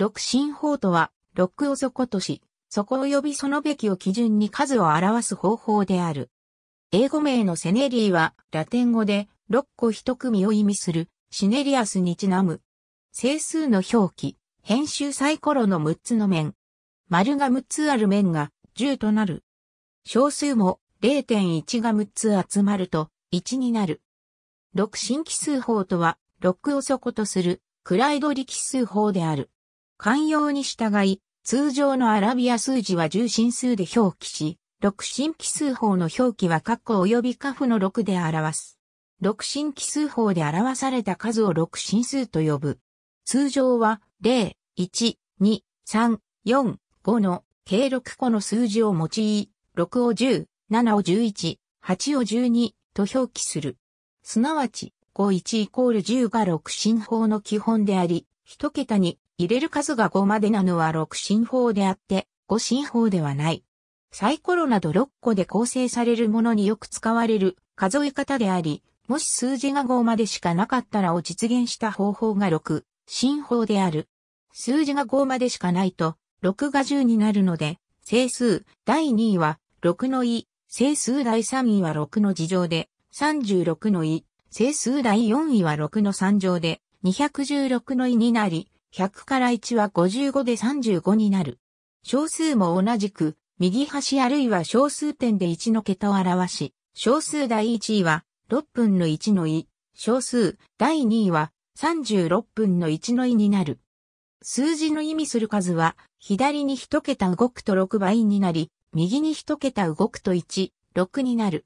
六進法とは、六を底とし、底及びそのべきを基準に数を表す方法である。英語名のセネリーは、ラテン語で、六個一組を意味する、シネリアスにちなむ。整数の表記、編集サイコロの六つの面。丸が六つある面が、十となる。小数も、0.1が六つ集まると、一になる。六進奇数法とは、六を底とする、クライドリ奇数法である。慣用に従い、通常のアラビア数字は重心数で表記し、六進奇数法の表記は括弧及び下符の6で表す。六進奇数法で表された数を六進数と呼ぶ。通常は0、1、2、3、4、5の計6個の数字を用い、6を10、7を11、8を12と表記する。すなわち、51イコール10が六進法の基本であり、一桁に入れる数が5までなのは6進法であって、5進法ではない。サイコロなど6個で構成されるものによく使われる数え方であり、もし数字が5までしかなかったらを実現した方法が6、進法である。数字が5までしかないと、6が10になるので、整数第2位は6の位、整数第3位は6の次乗で、36の位、整数第4位は6の3乗で、216の位になり、100から1は55で35になる。小数も同じく、右端あるいは小数点で1の桁を表し、小数第1位は6分の1の位、小数第2位は36分の1の位になる。数字の意味する数は、左に1桁動くと6倍になり、右に1桁動くと1、6になる。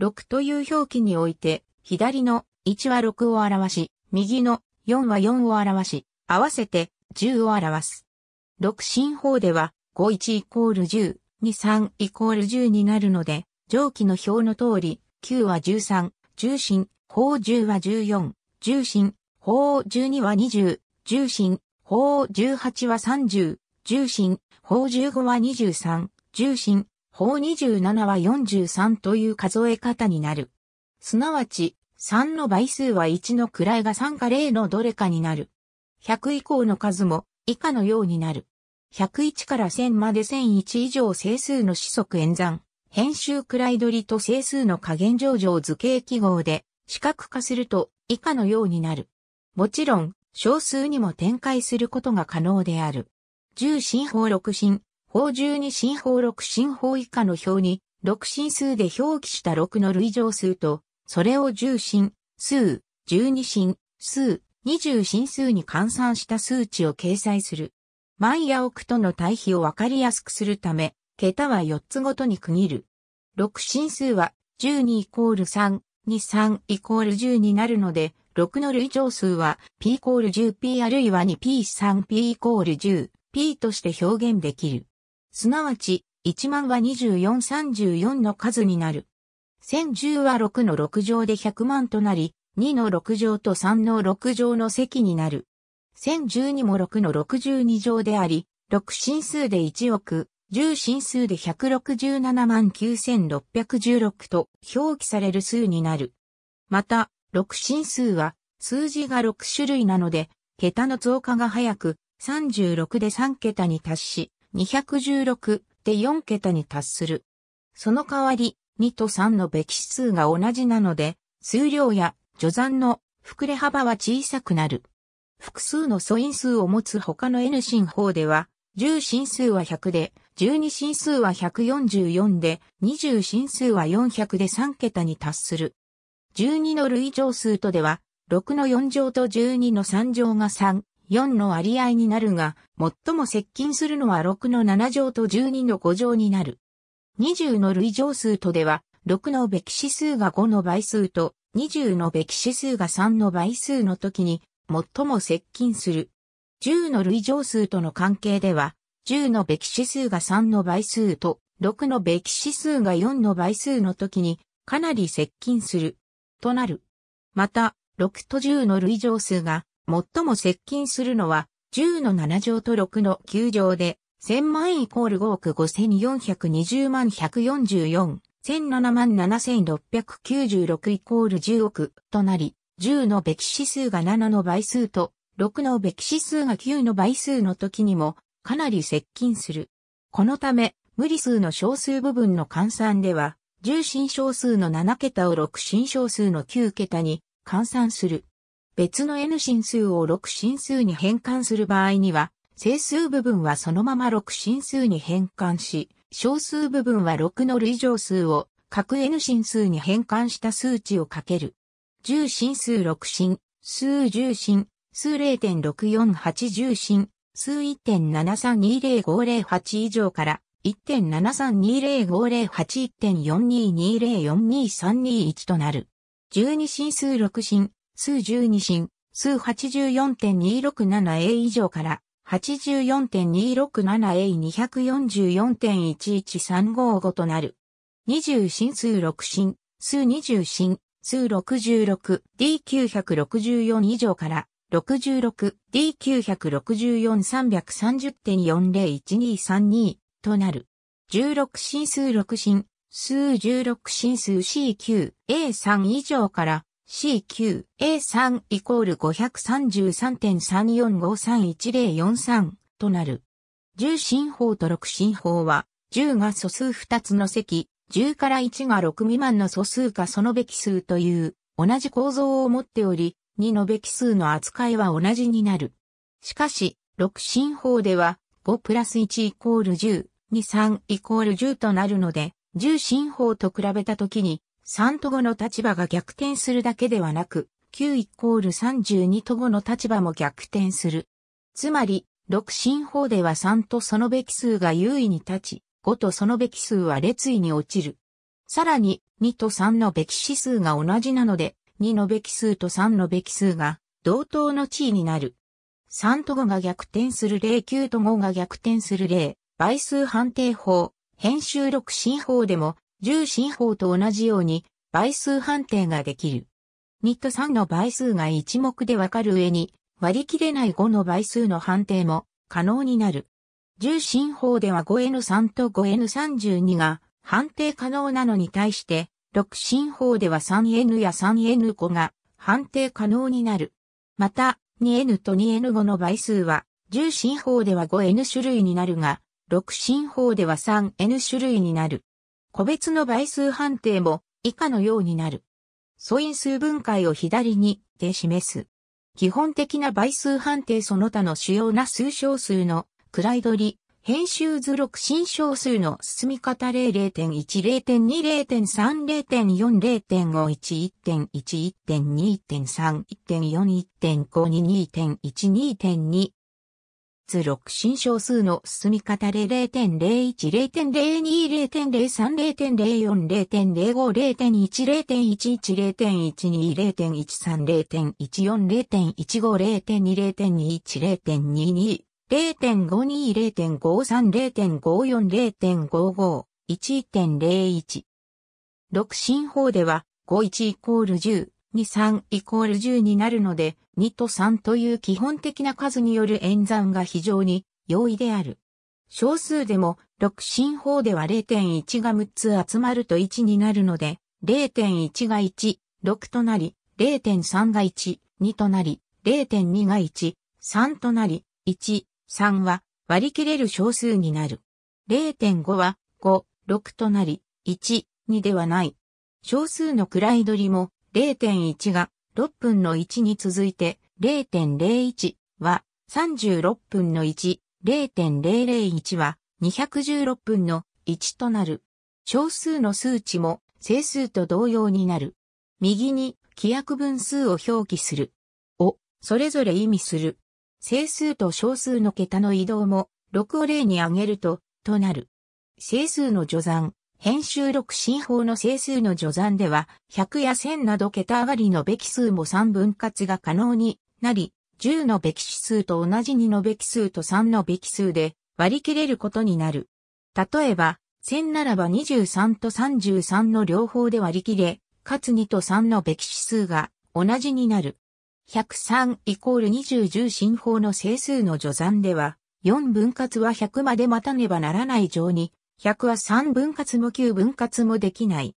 6という表記において、左の1は6を表し、右の4は4を表し、合わせて10を表す。六進法では51イコール10、23イコール10になるので、上記の表の通り、9は13、重心、法10は14、重心、法12は20、重心、法18は30、重心、法15は23、重心、法27は43という数え方になる。すなわち、3の倍数は1の位が3か0のどれかになる。100以降の数も以下のようになる。101から1000まで1001以上整数の四則演算、編集位取りと整数の加減上場図形記号で視覚化すると以下のようになる。もちろん、小数にも展開することが可能である。10進法6進、法12進法6進法以下の表に、6進数で表記した6の類乗数と、それを10進、数、12進、数20進数に換算した数値を掲載する。毎や億との対比をわかりやすくするため、桁は4つごとに区切る。6進数は12イコール3、23イコール10になるので、6の類乗数は p イコール 10p あるいは 2p3p イコール 10p として表現できる。すなわち、1万は2434の数になる。1010は6の6乗で100万となり、2の6乗と3の6乗の積になる。1012も6の62乗であり、6進数で1億、10進数で167万9616と表記される数になる。また、6進数は数字が6種類なので、桁の増加が早く、36で3桁に達し、216で4桁に達する。その代わり、2と3のべき数が同じなので、数量や序算の膨れ幅は小さくなる。複数の素因数を持つ他の N 進法では、10進数は100で、12進数は144で、20進数は400で3桁に達する。12の類乗数とでは、6の4乗と12の3乗が3、4の割合になるが、最も接近するのは6の7乗と12の5乗になる。20の類乗数とでは、6のべき指数が5の倍数と20のべき指数が3の倍数の時に最も接近する。10の類乗数との関係では、10のべき指数が3の倍数と6のべき指数が4の倍数の時にかなり接近する。となる。また、6と10の類乗数が最も接近するのは10の7乗と6の9乗で、1000万イコール5億5420万144。1 7 7696イコール10億となり、10のべき指数が7の倍数と、6のべき指数が9の倍数の時にも、かなり接近する。このため、無理数の小数部分の換算では、10新小数の7桁を6新小数の9桁に換算する。別の n 進数を6進数に変換する場合には、整数部分はそのまま6進数に変換し、小数部分は6の類乗数を各 n 進数に変換した数値をかける。10進数6進、数10進、数0.648 0心、数1 7 3 2 0 5 0 8以上から、1.73205081.422042321となる。12進数6進、数12進、数 84.267A 以上から、84.267A244.11355 となる。20進数6進、数20進、数 66D964 以上から 66D964-330.401232 となる。16進数6進、数16進数 C9A3 以上から C9A3 イコール533.34531043となる。10進法と6進法は、10が素数2つの積、10から1が6未満の素数かそのべき数という同じ構造を持っており、2のべき数の扱いは同じになる。しかし、6進法では5プラス1イコール10、2、3イコール10となるので、10進法と比べたときに3と5の立場が逆転するだけではなく、9イコール32と5の立場も逆転する。つまり、6進法では3とそのべき数が優位に立ち、5とそのべき数は列位に落ちる。さらに、2と3のべき指数が同じなので、2のべき数と3のべき数が同等の地位になる。3と5が逆転する例、9と5が逆転する例、倍数判定法、編集6進法でも重心法と同じように倍数判定ができる。ニット3の倍数が一目でわかる上に、割り切れない5の倍数の判定も可能になる。重心法では 5N3 と 5N32 が判定可能なのに対して、6進法では 3N や 3N5 が判定可能になる。また、2N と 2N5 の倍数は、重心法では 5N 種類になるが、6進法では 3N 種類になる。個別の倍数判定も以下のようになる。素因数分解を左にで示す。基本的な倍数判定その他の主要な数小数の位取り、編集図録新小数の進み方例0.1、0.2、0.3、0.4、0.5、1、1.1、1.2、1.3、1.4、1.5、2、2.1、2.2、つ6進小数の進み方で0.01、0.02、0.03、0.04、0.05、0.1、0.11、0.12、0.13、0.14、0.15、0.2、0.21、0.22、0.52、0.53、0.54、0.55、1.01。6進法では、51イコール10、2、3イコール10になるので、2と3という基本的な数による演算が非常に容易である。小数でも、6進法では0.1が6つ集まると1になるので、0.1が1、6となり、0.3が1、2となり、0.2が1、3となり、1、3は割り切れる小数になる。0.5は5、6となり、1、2ではない。小数の位取りも0.1が6分の1に続いて0.01は36分の1、0.001は216分の1となる。小数の数値も整数と同様になる。右に規約分数を表記する。を、それぞれ意味する。整数と小数の桁の移動も、6を例に挙げると、となる。整数の序算、編集録進法の整数の序算では、100や1000など桁上がりのべき数も3分割が可能になり、10のべき指数と同じ2のべき数と3のべき数で割り切れることになる。例えば、1000ならば23と33の両方で割り切れ、かつ2と3のべき指数が同じになる。103イコール2010進法の整数の序算では、4分割は100まで待たねばならない上に100は3分割も9分割もできない。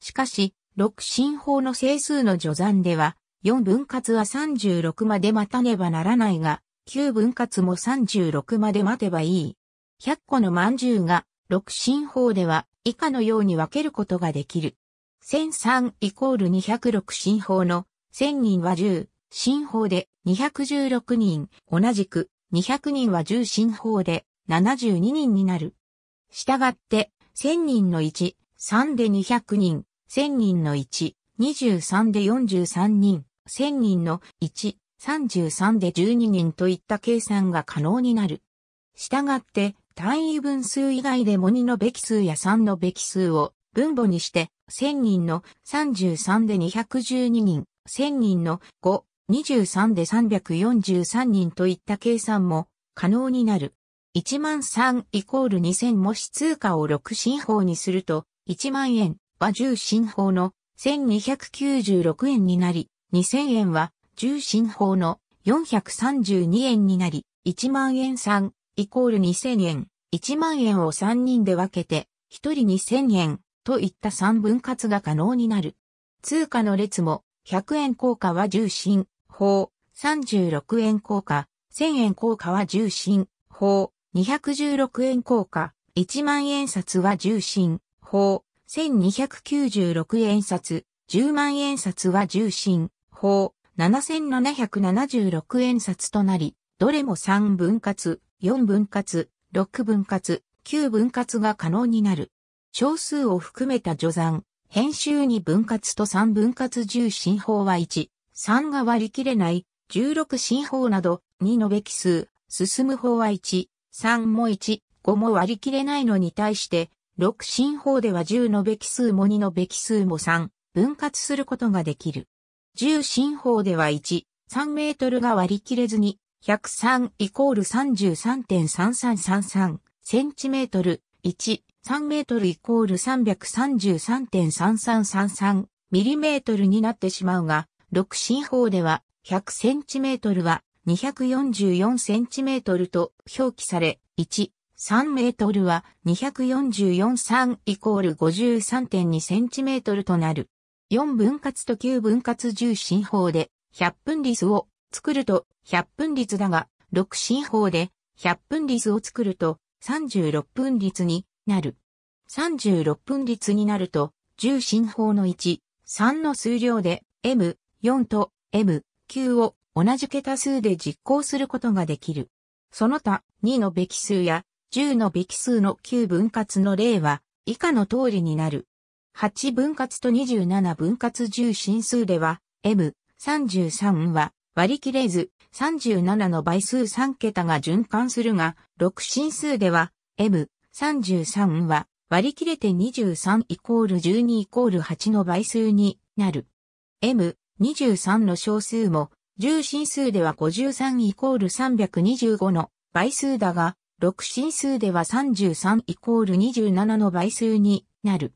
しかし、6進法の整数の序算では、4分割は36まで待たねばならないが、9分割も36まで待てばいい。100個の饅頭が、6進法では、以下のように分けることができる。1003イコール206進法の、1000人は10、進法で216人、同じく200人は10進法で72人になる。従って、1000人の1、3で200人、1000人の1、23で43人、1000人の1、33で12人といった計算が可能になる。したがって、単位分数以外でも2のべき数や3のべき数を分母にして、1000人の33で212人、1000人の5、23で343人といった計算も可能になる。1万3イコール2000もし通貨を6進法にすると、1万円は10進法の1296円になり、2000円は10進法の432円になり、1万円3イコール2000円、1万円を3人で分けて、1人2000円といった3分割が可能になる。通貨の列も、100円硬貨は10進法、36円硬貨、1000円硬貨は10進法、216円硬貨、1万円札は重心、法、1296円札、10万円札は重心、法、7776円札となり、どれも3分割、4分割、6分割、9分割が可能になる。少数を含めた序算、編集に分割と3分割重心法は1、3が割り切れない、16進法など、2のべき数、進む法は1、3も1、5も割り切れないのに対して、6進法では10のべき数も2のべき数も3、分割することができる。10進法では1、3メートルが割り切れずに、103イコール33.3333センチメートル1、3メートルイコール333.3333ミリメートルになってしまうが、6進法では100センチメートルは 244cm と表記され、1、3メートルは244.3イコール 53.2cm となる。4分割と9分割10進法で100分率を作ると100分率だが、6進法で100分率を作ると36分率になる。36分率になると、10進法の1、3の数量で M4 と M9 を同じ桁数で実行することができる。その他、2のべき数や10のべき数の9分割の例は以下の通りになる。8分割と27分割10進数では、M33 は割り切れず、37の倍数3桁が循環するが、6進数では、M33 は割り切れて23イコール12イコール8の倍数になる。M23 の小数も10進数では53イコール325の倍数だが、6進数では33イコール27の倍数になる。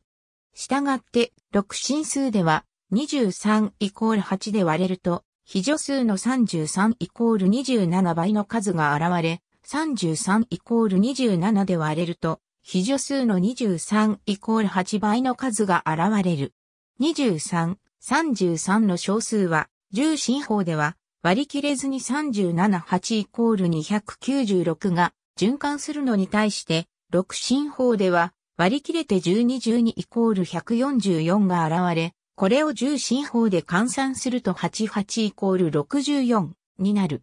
したがって、6進数では23イコール8で割れると、非助数の33イコール27倍の数が現れ、33イコール27で割れると、非助数の23イコール8倍の数が現れる。23、33の小数は重心法では、割り切れずに378イコール296が循環するのに対して、6進法では割り切れて1212イコール144が現れ、これを10進法で換算すると88イコール64になる。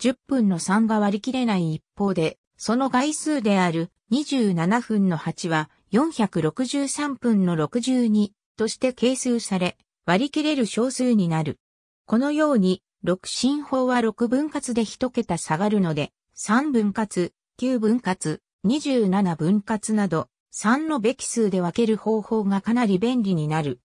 10分の3が割り切れない一方で、その概数である27分の8は463分の62として係数され、割り切れる小数になる。このように、六進法は6分割で1桁下がるので、3分割、9分割、27分割など、3のべき数で分ける方法がかなり便利になる。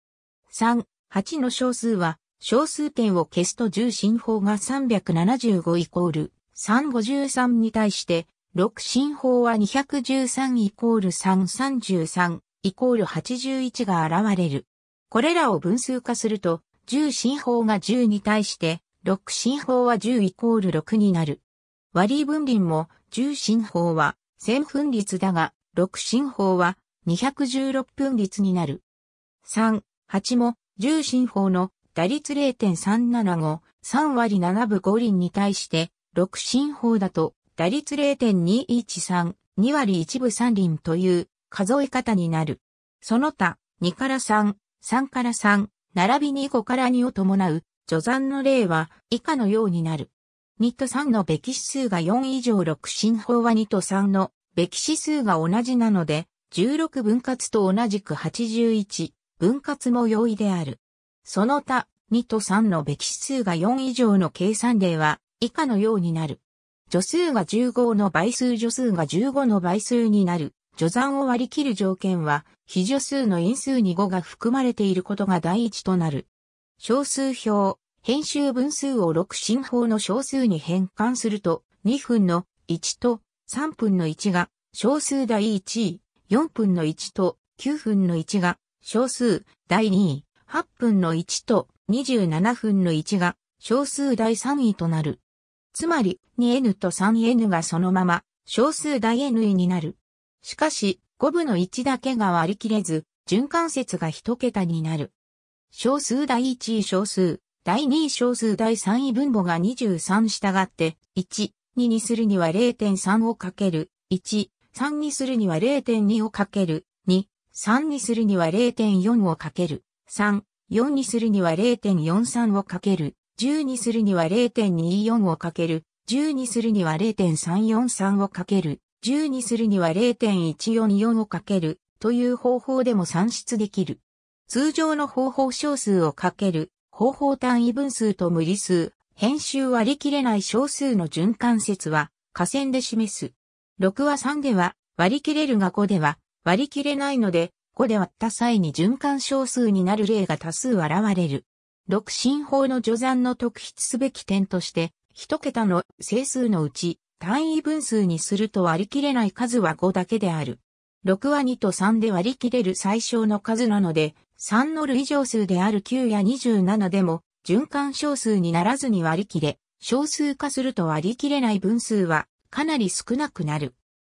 3、8の小数は、小数点を消すと10進法が375イコール353に対して、6進法は213イコール333イコール81が現れる。これらを分数化すると、10進法が10に対して、6進法は10イコール6になる。割り分輪も10進法は1000分率だが、6進法は216分率になる。3、8も10進法の打率0.375、3割7分5輪に対して、6進法だと打率0.213、2割1分3輪という数え方になる。その他、2から3、3から3、並びに5から2を伴う、序算の例は以下のようになる。2と3のべき指数が4以上6進法は2と3のべき指数が同じなので、16分割と同じく81分割も容易である。その他、2と3のべき指数が4以上の計算例は以下のようになる。助数が15の倍数助数が15の倍数になる。除算を割り切る条件は、非助数の因数に5が含まれていることが第一となる。小数表、編集分数を6進法の小数に変換すると、2分の1と3分の1が小数第1位、4分の1と9分の1が小数第2位、8分の1と27分の1が小数第3位となる。つまり 2n と 3n がそのまま小数第 n 位になる。しかし、5分の1だけが割り切れず、循環節が1桁になる。小数第1位小数、第2位小数第3位分母が23従って、1、2にするには0.3をかける、1、3にするには0.2をかける、2、3にするには0.4をかける、3、4にするには0.43をかける、10にするには0.24をかける、10にするには0.343をかける、10にするには0.144をかけるという方法でも算出できる。通常の方法小数をかける方法単位分数と無理数、編集割り切れない小数の循環節は下線で示す。6は3では割り切れるが5では割り切れないので5で割った際に循環小数になる例が多数現れる。6進法の序算の特筆すべき点として、1桁の整数のうち単位分数にすると割り切れない数は5だけである。6は2と3で割り切れる最小の数なので、3の類乗数である9や27でも、循環小数にならずに割り切れ、小数化すると割り切れない分数は、かなり少なくなる。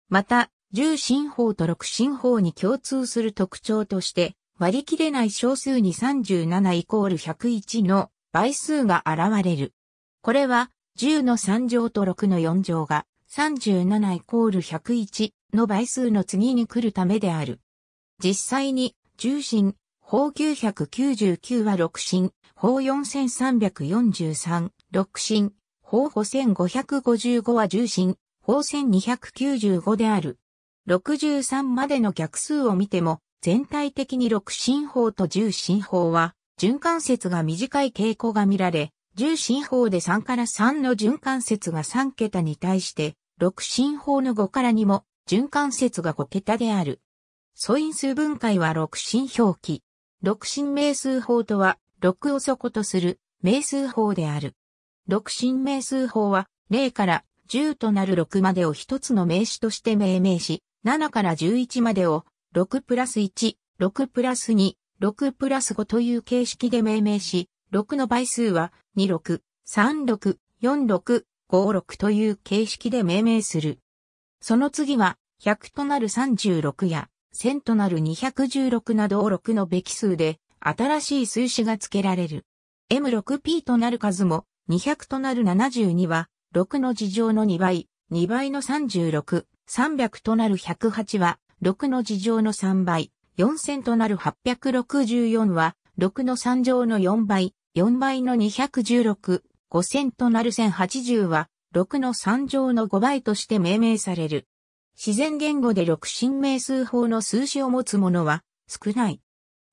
また、10進法と6進法に共通する特徴として、割り切れない小数に37イコール101の倍数が現れる。これは10の3乗と6の4乗が37イコール101の倍数の次に来るためである。実際に、重心、法999は6進、法4343、6進、法5555は重心、法1295である。63までの逆数を見ても、全体的に6進法と重心法は、循環節が短い傾向が見られ、10進法で3から3の循環節が3桁に対して、6進法の5から2も循環節が5桁である。素因数分解は6進表記。6進名数法とは、6を底とする名数法である。6進名数法は、0から10となる6までを一つの名詞として命名し、7から11までを6プラス1、6プラス2、6プラス5という形式で命名し、6の倍数は26、36、46、56という形式で命名する。その次は100となる36や1000となる216などを6のべき数で新しい数詞が付けられる。M6P となる数も200となる72は6の事乗の2倍、2倍の36、300となる108は6の事乗の3倍、4000となる864は6の3乗の4倍、4倍の216、5000となる1080は、6の3乗の5倍として命名される。自然言語で6神名数法の数字を持つものは少ない。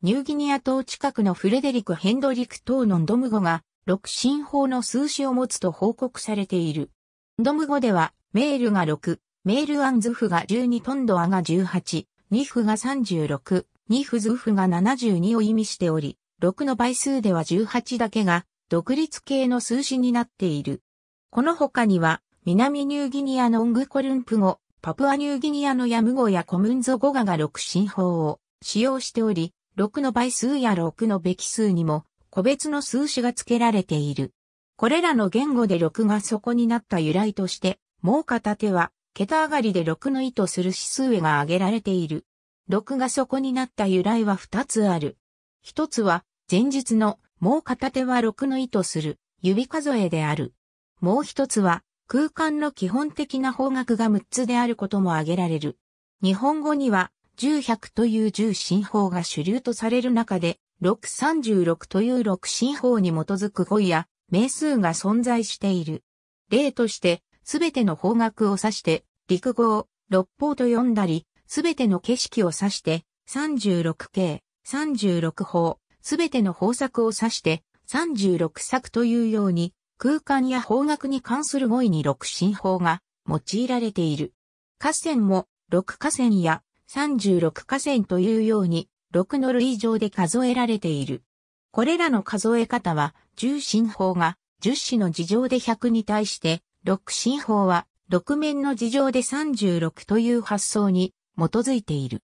ニューギニア島近くのフレデリク・ヘンドリク島のドム語が6神法の数字を持つと報告されている。ドム語ではメールが6、メールアンズフが12トンドアが18、ニフが36、ニフズフが72を意味しており、6の倍数では18だけが独立系の数詞になっている。この他には、南ニューギニアのオングコルンプ語、パプアニューギニアのヤム語やコムンゾ語がが6進法を使用しており、6の倍数や6のべき数にも個別の数詞が付けられている。これらの言語で6が底になった由来として、もう片手は、桁上がりで6の意図する指数へが挙げられている。6が底になった由来は2つある。1つは、前述のもう片手は6の意図する指数えである。もう一つは空間の基本的な方角が6つであることも挙げられる。日本語には10、100という10進法が主流とされる中で、636という6進法に基づく語彙や名数が存在している。例として、すべての方角を指して、陸語を六方と呼んだり、すべての景色を指して、36系、36法、すべての方策を指して36作というように空間や方角に関する語彙に6進法が用いられている。河川も6河川や36河川というように6の類上で数えられている。これらの数え方は10進法が10子の事情で100に対して6進法は6面の事情で36という発想に基づいている。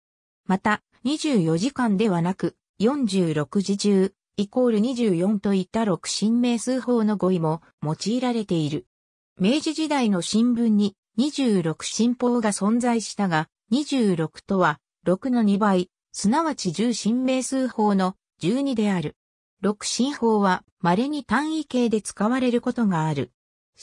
また24時間ではなく46時中、イコール24といった六神名数法の語彙も用いられている。明治時代の新聞に26神法が存在したが、26とは6の2倍、すなわち10神名数法の12である。6神法は稀に単位形で使われることがある。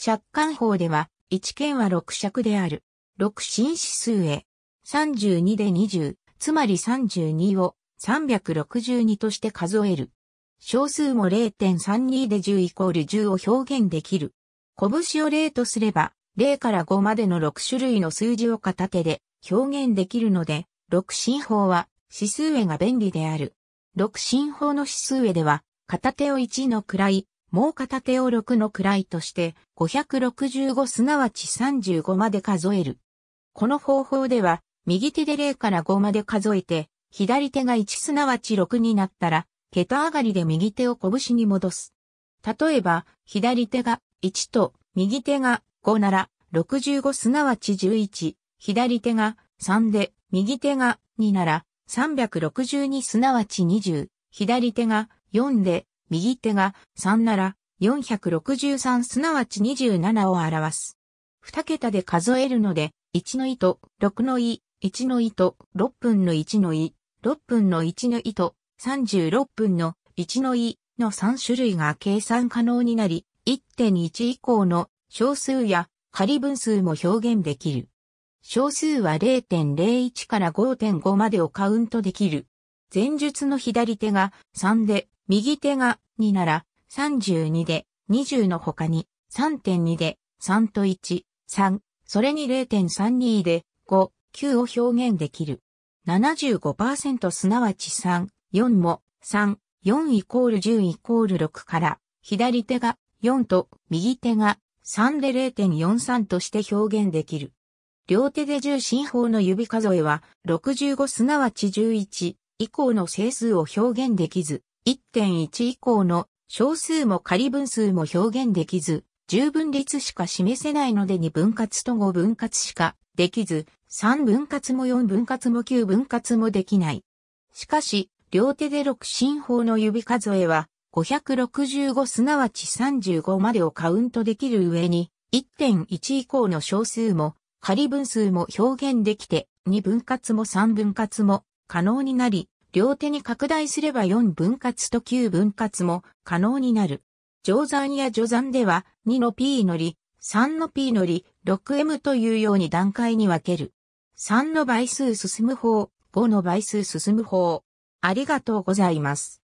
借款法では1件は6尺である。6神指数へ32で20、つまり32を362として数える。小数も0.32で10イコール10を表現できる。拳を0とすれば、0から5までの6種類の数字を片手で表現できるので、6進法は指数へが便利である。6進法の指数へでは、片手を1の位、もう片手を6の位として、565すなわち35まで数える。この方法では、右手で0から5まで数えて、左手が1すなわち6になったら、桁上がりで右手を拳に戻す。例えば、左手が1と右手が5なら、65すなわち11、左手が3で、右手が2なら、362すなわち20、左手が4で、右手が3なら、463すなわち27を表す。二桁で数えるので、1の意と6の意、1の意と6分の1の意、6分の1のイと36分の1の位の3種類が計算可能になり、1.1以降の小数や仮分数も表現できる。小数は0.01から5.5までをカウントできる。前述の左手が3で、右手が2なら32で20の他に3.2で3と1、3、それに0.32で5、9を表現できる。75%すなわち3、4も3、4イコール10イコール6から左手が4と右手が3で0.43として表現できる。両手で重心法の指数えは65すなわち11以降の整数を表現できず、1.1以降の小数も仮分数も表現できず、十分率しか示せないので2分割と5分割しかできず、3分割も4分割も9分割もできない。しかし、両手で6進法の指数えは、565すなわち35までをカウントできる上に、1.1以降の小数も、仮分数も表現できて、2分割も3分割も可能になり、両手に拡大すれば4分割と9分割も可能になる。乗算や序算では、2の P のり、3の P のり、6M というように段階に分ける。3の倍数進む方、5の倍数進む方。ありがとうございます。